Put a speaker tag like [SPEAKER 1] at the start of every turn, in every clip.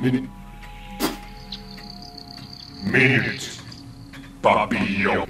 [SPEAKER 1] Minute. Minute. Papillon.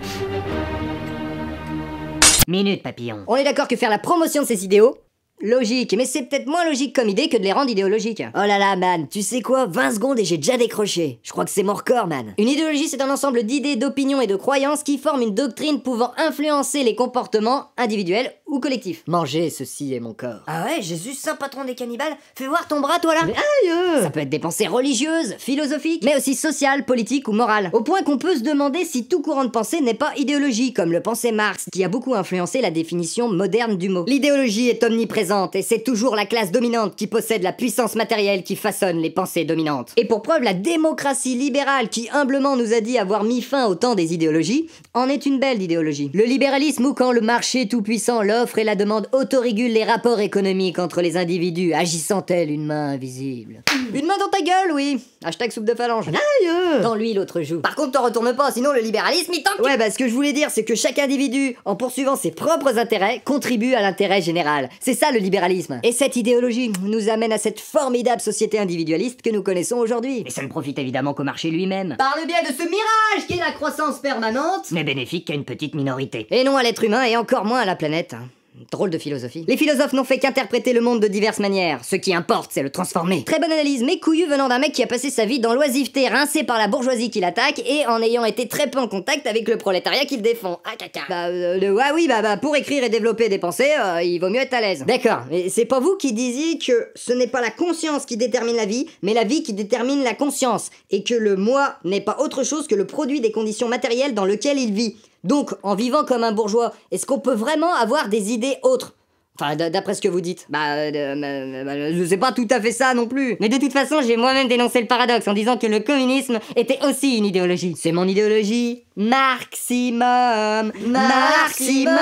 [SPEAKER 1] Minute papillon. On est d'accord que faire la promotion de ces idéaux Logique, mais c'est peut-être moins logique comme idée que de les rendre idéologiques. Oh là là, man, tu sais quoi 20 secondes et j'ai déjà décroché. Je crois que c'est mon record, man. Une idéologie, c'est un ensemble d'idées, d'opinions et de croyances qui forment une doctrine pouvant influencer les comportements individuels collectif. Manger, ceci est mon corps. Ah ouais, Jésus, saint patron des cannibales, fais voir ton bras toi là aïe hein. Ça peut être des pensées religieuses, philosophiques, mais aussi sociales, politiques ou morales. Au point qu'on peut se demander si tout courant de pensée n'est pas idéologie, comme le pensait Marx, qui a beaucoup influencé la définition moderne du mot. L'idéologie est omniprésente et c'est toujours la classe dominante qui possède la puissance matérielle qui façonne les pensées dominantes. Et pour preuve, la démocratie libérale, qui humblement nous a dit avoir mis fin au temps des idéologies, en est une belle idéologie. Le libéralisme ou quand le marché tout-puissant l'homme Offre et la demande autorégule les rapports économiques entre les individus, agissant-elle une main invisible. Une main dans ta gueule, oui Hashtag soupe de phalange. Aïe Dans lui, l'autre joue. Par contre, t'en retournes pas, sinon le libéralisme, il tente. Ouais, bah ce que je voulais dire, c'est que chaque individu, en poursuivant ses propres intérêts, contribue à l'intérêt général. C'est ça le libéralisme. Et cette idéologie nous amène à cette formidable société individualiste que nous connaissons aujourd'hui. Mais ça ne profite évidemment qu'au marché lui-même. Par le biais de ce mirage qui est la croissance permanente, mais bénéfique qu'à une petite minorité. Et non à l'être humain et encore moins à la planète. Hein. Drôle de philosophie. Les philosophes n'ont fait qu'interpréter le monde de diverses manières. Ce qui importe, c'est le transformer. Très bonne analyse, mais couillu venant d'un mec qui a passé sa vie dans l'oisiveté, rincé par la bourgeoisie qui l'attaque et en ayant été très peu en contact avec le prolétariat qu'il défend. Ah caca. Bah, euh, le, ah oui, bah, bah, pour écrire et développer des pensées, euh, il vaut mieux être à l'aise. D'accord, mais c'est pas vous qui disiez que ce n'est pas la conscience qui détermine la vie, mais la vie qui détermine la conscience, et que le moi n'est pas autre chose que le produit des conditions matérielles dans lesquelles il vit. Donc, en vivant comme un bourgeois, est-ce qu'on peut vraiment avoir des idées autres Enfin, d'après ce que vous dites. Bah, euh, euh bah, bah, sais pas tout à fait ça non plus. Mais de toute façon, j'ai moi-même dénoncé le paradoxe en disant que le communisme était aussi une idéologie. C'est mon idéologie. Maximum Maximum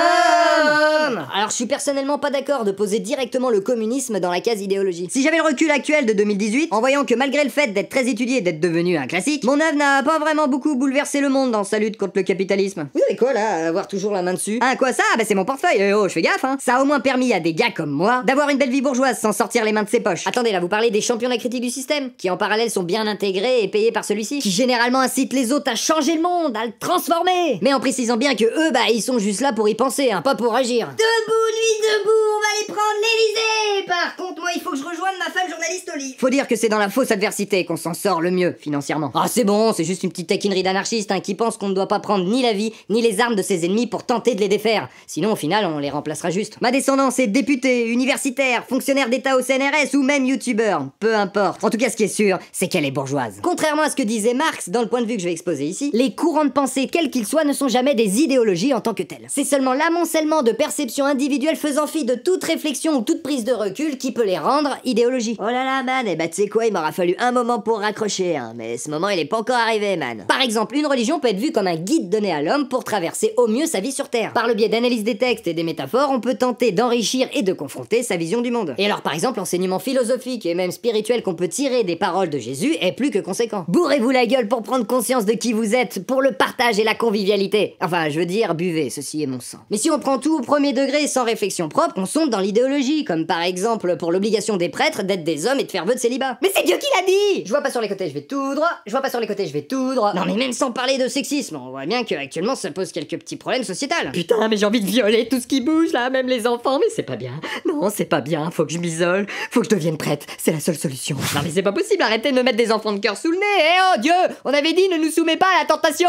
[SPEAKER 1] Alors, je suis personnellement pas d'accord de poser directement le communisme dans la case idéologie. Si j'avais le recul actuel de 2018, en voyant que malgré le fait d'être très étudié et d'être devenu un classique, mon œuvre n'a pas vraiment beaucoup bouleversé le monde dans sa lutte contre le capitalisme. Vous avez quoi là, avoir toujours la main dessus Ah, quoi ça ah, Bah, c'est mon portefeuille. Euh, oh, je fais gaffe, hein. Ça a au moins permis à des gars comme moi d'avoir une belle vie bourgeoise sans sortir les mains de ses poches. Attendez, là vous parlez des champions de la critique du système, qui en parallèle sont bien intégrés et payés par celui-ci, qui généralement incitent les autres à changer le monde, à le transformer, mais en précisant bien que eux, bah ils sont juste là pour y penser, hein, pas pour agir. Debout, nuit, debout, on va aller prendre l'Elysée Par contre, moi il faut que je rejoigne ma femme journaliste au lit. Faut dire que c'est dans la fausse adversité qu'on s'en sort le mieux financièrement. Ah c'est bon, c'est juste une petite taquinerie d'anarchiste hein, qui pense qu'on ne doit pas prendre ni la vie, ni les armes de ses ennemis pour tenter de les défaire. Sinon au final on les remplacera juste. Ma descendance ces députés, universitaires, fonctionnaires d'État au CNRS ou même youtubeur, Peu importe. En tout cas, ce qui est sûr, c'est qu'elle est bourgeoise. Contrairement à ce que disait Marx, dans le point de vue que je vais exposer ici, les courants de pensée, quels qu'ils soient, ne sont jamais des idéologies en tant que telles. C'est seulement l'amoncellement de perceptions individuelles faisant fi de toute réflexion ou toute prise de recul qui peut les rendre idéologies. Oh là là, man, et eh bah ben, tu sais quoi, il m'aura fallu un moment pour raccrocher, hein, mais ce moment il est pas encore arrivé, man. Par exemple, une religion peut être vue comme un guide donné à l'homme pour traverser au mieux sa vie sur Terre. Par le biais d'analyse des textes et des métaphores, on peut tenter d'enrichir et de confronter sa vision du monde. Et alors par exemple, l'enseignement philosophique et même spirituel qu'on peut tirer des paroles de Jésus est plus que conséquent. Bourrez-vous la gueule pour prendre conscience de qui vous êtes, pour le partage et la convivialité. Enfin, je veux dire, buvez, ceci est mon sang. Mais si on prend tout au premier degré sans réflexion propre, on sombre dans l'idéologie, comme par exemple pour l'obligation des prêtres d'être des hommes et de faire vœu de célibat. Mais c'est Dieu qui l'a dit Je vois pas sur les côtés, je vais tout droit, je vois pas sur les côtés, je vais tout droit. Non mais même sans parler de sexisme, on voit bien qu'actuellement ça pose quelques petits problèmes sociétaux. Putain, mais j'ai envie de violer tout ce qui bouge là, même les enfants, mais c'est pas bien. Non, c'est pas bien. Faut que je m'isole. Faut que je devienne prête. C'est la seule solution. Non, mais c'est pas possible. Arrêtez de me mettre des enfants de cœur sous le nez. Eh oh Dieu On avait dit ne nous soumets pas à la tentation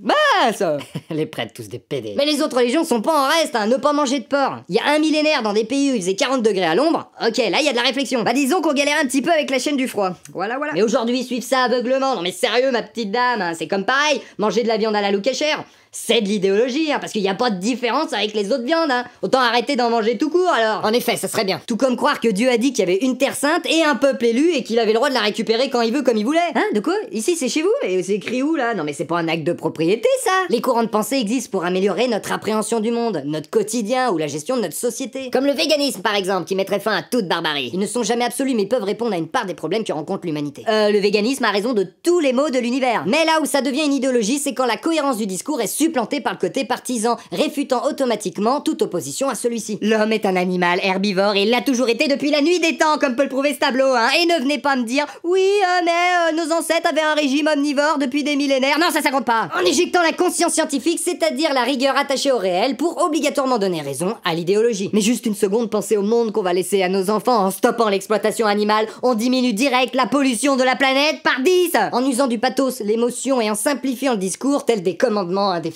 [SPEAKER 1] Mince Les prêtres, tous des PD. Mais les autres religions sont pas en reste, hein, ne pas manger de porc. Il y a un millénaire dans des pays où il faisait 40 degrés à l'ombre. Ok, là il y a de la réflexion. Bah disons qu'on galère un petit peu avec la chaîne du froid. Voilà, voilà. Mais aujourd'hui, suivent ça aveuglement. Non mais sérieux, ma petite dame, hein. c'est comme pareil, manger de la viande à la loup cachère c'est de l'idéologie, hein, parce qu'il n'y a pas de différence avec les autres viandes. Hein. Autant arrêter d'en manger tout court alors. En effet, ça serait bien. Tout comme croire que Dieu a dit qu'il y avait une terre sainte et un peuple élu et qu'il avait le droit de la récupérer quand il veut, comme il voulait. Hein De quoi Ici, c'est chez vous Et c'est écrit où là Non, mais c'est pas un acte de propriété ça Les courants de pensée existent pour améliorer notre appréhension du monde, notre quotidien ou la gestion de notre société. Comme le véganisme par exemple, qui mettrait fin à toute barbarie. Ils ne sont jamais absolus, mais peuvent répondre à une part des problèmes que rencontre l'humanité. Euh, le véganisme a raison de tous les maux de l'univers. Mais là où ça devient une idéologie, c'est quand la cohérence du discours est planté par le côté partisan, réfutant automatiquement toute opposition à celui-ci. L'homme est un animal herbivore et l'a toujours été depuis la nuit des temps, comme peut le prouver ce tableau, hein. Et ne venez pas me dire, oui, euh, mais euh, nos ancêtres avaient un régime omnivore depuis des millénaires. Non, ça, ça compte pas. En éjectant la conscience scientifique, c'est-à-dire la rigueur attachée au réel, pour obligatoirement donner raison à l'idéologie. Mais juste une seconde, pensez au monde qu'on va laisser à nos enfants en stoppant l'exploitation animale. On diminue direct la pollution de la planète par 10 En usant du pathos, l'émotion et en simplifiant le discours, tel des commandements des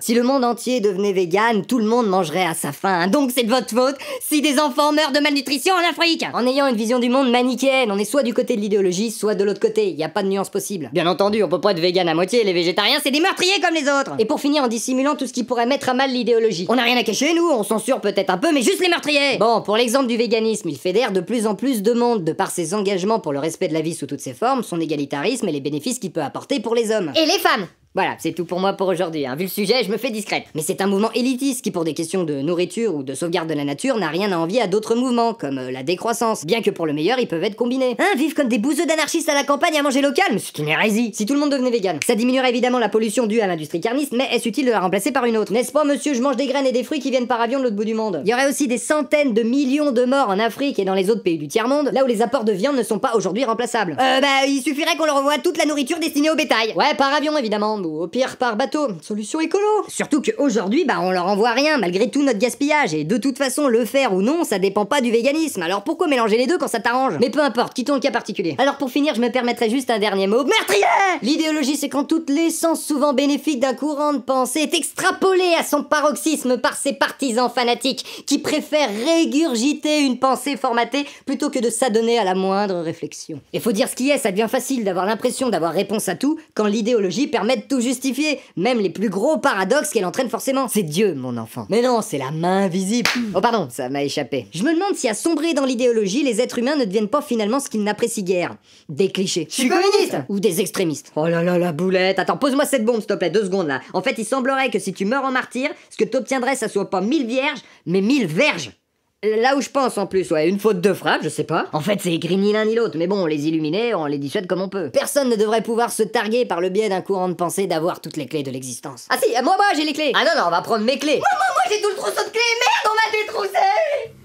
[SPEAKER 1] si le monde entier devenait vegan, tout le monde mangerait à sa faim. Donc c'est de votre faute si des enfants meurent de malnutrition en Afrique En ayant une vision du monde manichéenne, on est soit du côté de l'idéologie, soit de l'autre côté. n'y a pas de nuance possible. Bien entendu, on peut pas être vegan à moitié, les végétariens, c'est des meurtriers comme les autres Et pour finir en dissimulant tout ce qui pourrait mettre à mal l'idéologie. On n'a rien à cacher, nous, on censure peut-être un peu, mais juste les meurtriers Bon, pour l'exemple du véganisme, il fédère de plus en plus de monde de par ses engagements pour le respect de la vie sous toutes ses formes, son égalitarisme et les bénéfices qu'il peut apporter pour les hommes. Et les femmes voilà, c'est tout pour moi pour aujourd'hui. Hein. Vu le sujet, je me fais discrète. Mais c'est un mouvement élitiste qui, pour des questions de nourriture ou de sauvegarde de la nature, n'a rien à envier à d'autres mouvements, comme euh, la décroissance. Bien que pour le meilleur, ils peuvent être combinés. Hein, vivre comme des bouseux d'anarchistes à la campagne à manger local Mais c'est une hérésie Si tout le monde devenait vegan, ça diminuerait évidemment la pollution due à l'industrie carniste, mais est-ce utile de la remplacer par une autre N'est-ce pas, monsieur, je mange des graines et des fruits qui viennent par avion de l'autre bout du monde Il y aurait aussi des centaines de millions de morts en Afrique et dans les autres pays du tiers-monde, là où les apports de viande ne sont pas aujourd'hui remplaçables. Euh, bah, il suffirait qu'on leur toute la nourriture destinée au bétail. Ouais, par avion, évidemment ou au pire par bateau. Solution écolo. Surtout qu'aujourd'hui, bah, on leur envoie rien malgré tout notre gaspillage. Et de toute façon, le faire ou non, ça dépend pas du véganisme. Alors pourquoi mélanger les deux quand ça t'arrange Mais peu importe, quittons le cas particulier. Alors pour finir, je me permettrai juste un dernier mot. Meurtrier L'idéologie, c'est quand toute l'essence souvent bénéfique d'un courant de pensée est extrapolée à son paroxysme par ses partisans fanatiques qui préfèrent régurgiter une pensée formatée plutôt que de s'adonner à la moindre réflexion. Et faut dire ce qui est, ça devient facile d'avoir l'impression d'avoir réponse à tout quand l'idéologie permet de tout justifier, même les plus gros paradoxes qu'elle entraîne forcément. C'est Dieu, mon enfant. Mais non, c'est la main invisible. Hmm. Oh pardon, ça m'a échappé. Je me demande si à sombrer dans l'idéologie, les êtres humains ne deviennent pas finalement ce qu'ils n'apprécient guère. Des clichés. Je suis communiste Ou des extrémistes. Oh là là, la boulette. Attends, pose-moi cette bombe, s'il te plaît, deux secondes là. En fait, il semblerait que si tu meurs en martyr, ce que t'obtiendrais, ça soit pas mille vierges, mais mille verges. Là où je pense en plus, ouais, une faute de frappe, je sais pas. En fait, c'est écrit ni l'un ni l'autre, mais bon, on les illuminait, on les dissuade comme on peut. Personne ne devrait pouvoir se targuer par le biais d'un courant de pensée d'avoir toutes les clés de l'existence. Ah si, moi, moi, j'ai les clés Ah non, non, on va prendre mes clés Moi, moi, moi, j'ai tout le trousseau de clés Merde, on m'a détroussé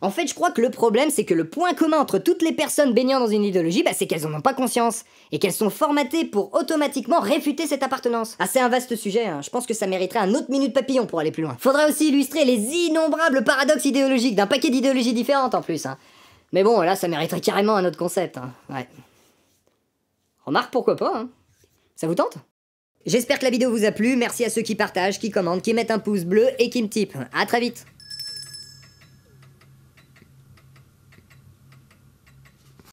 [SPEAKER 1] En fait, je crois que le problème, c'est que le point commun entre toutes les personnes baignant dans une idéologie, bah, c'est qu'elles en ont pas conscience, et qu'elles sont formatées pour automatiquement réfuter cette appartenance. Ah, c'est un vaste sujet, hein. je pense que ça mériterait un autre minute papillon pour aller plus loin. Faudrait aussi illustrer les innombrables paradoxes idéologiques d'un paquet d'idéologies différentes en plus. Hein. Mais bon, là, ça mériterait carrément un autre concept. Hein. Ouais. Remarque, pourquoi pas hein. Ça vous tente J'espère que la vidéo vous a plu, merci à ceux qui partagent, qui commentent, qui mettent un pouce bleu et qui me typent. À très vite